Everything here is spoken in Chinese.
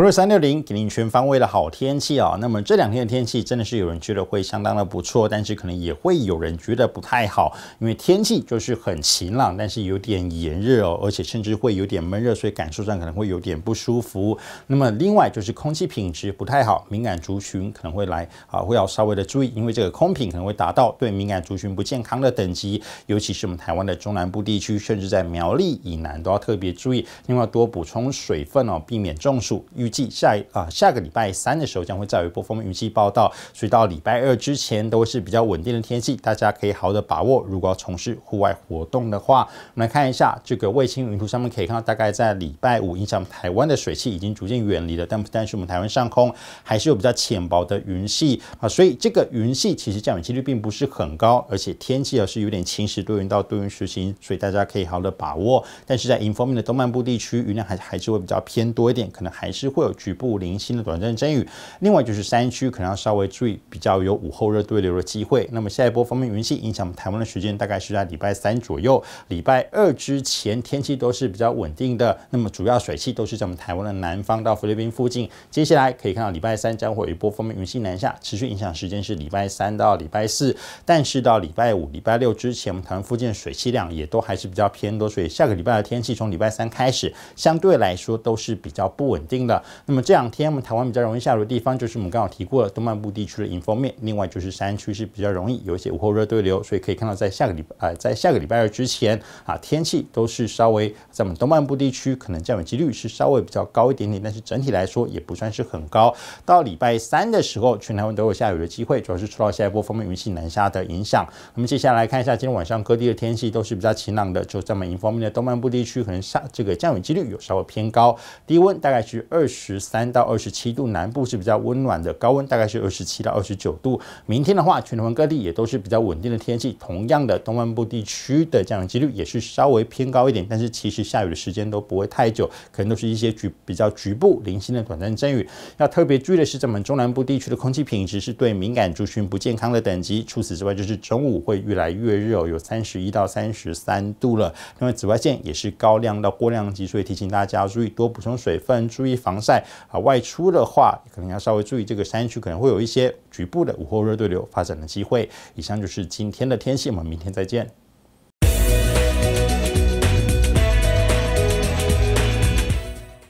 r 是三六零，给您全方位的好天气啊。那么这两天的天气真的是有人觉得会相当的不错，但是可能也会有人觉得不太好，因为天气就是很晴朗，但是有点炎热哦，而且甚至会有点闷热，所以感受上可能会有点不舒服。那么另外就是空气品质不太好，敏感族群可能会来啊，会要稍微的注意，因为这个空品可能会达到对敏感族群不健康的等级。尤其是我们台湾的中南部地区，甚至在苗栗以南都要特别注意，另外多补充水分哦，避免中暑。预计下一啊下个礼拜三的时候将会再有一波风云气报道，所以到礼拜二之前都是比较稳定的天气，大家可以好好的把握。如果要从事户外活动的话，我们来看一下这个卫星云图上面可以看到，大概在礼拜五影响台湾的水汽已经逐渐远离了，但但是我们台湾上空还是有比较浅薄的云系啊，所以这个云系其实降雨几率并不是很高，而且天气也是有点晴时多云到多云时晴，所以大家可以好好的把握。但是在 in 面的东半部地区，云量还还是会比较偏多一点，可能还是。会有局部零星的短暂阵雨，另外就是山区可能要稍微注意，比较有午后热对流的机会。那么下一波风面云系影响我们台湾的时间大概是在礼拜三左右，礼拜二之前天气都是比较稳定的。那么主要水汽都是在我们台湾的南方到菲律宾附近。接下来可以看到礼拜三将会有一波风面云系南下，持续影响时间是礼拜三到礼拜四。但是到礼拜五、礼拜六之前，我们台湾附近水汽量也都还是比较偏多，所以下个礼拜的天气从礼拜三开始，相对来说都是比较不稳定的。那么这两天，我们台湾比较容易下雨的地方，就是我们刚好提过的东半部地区的迎风面，另外就是山区是比较容易有一些午后热对流，所以可以看到在下个礼呃，在下个礼拜二之前啊，天气都是稍微在我们东半部地区可能降雨几率是稍微比较高一点点，但是整体来说也不算是很高。到礼拜三的时候，全台湾都有下雨的机会，主要是受到下一波风面云系南下的影响。我们接下来看一下今天晚上各地的天气都是比较晴朗的，就在我们迎风面的东半部地区，可能下这个降雨几率有稍微偏高，低温大概是二。十三到二十七度，南部是比较温暖的，高温大概是二十七到二十九度。明天的话，全台湾各地也都是比较稳定的天气。同样的，东半部地区的降雨几率也是稍微偏高一点，但是其实下雨的时间都不会太久，可能都是一些局比较局部、零星的短暂阵雨。要特别注意的是，咱们中南部地区的空气品质是对敏感族群不健康的等级。除此之外，就是中午会越来越热，有三十一到三十三度了。因为紫外线也是高亮到过量级，所以提醒大家注意多补充水分，注意防。晒啊！外出的话，可能要稍微注意，这个山区可能会有一些局部的午后热对流发展的机会。以上就是今天的天气，我们明天再见。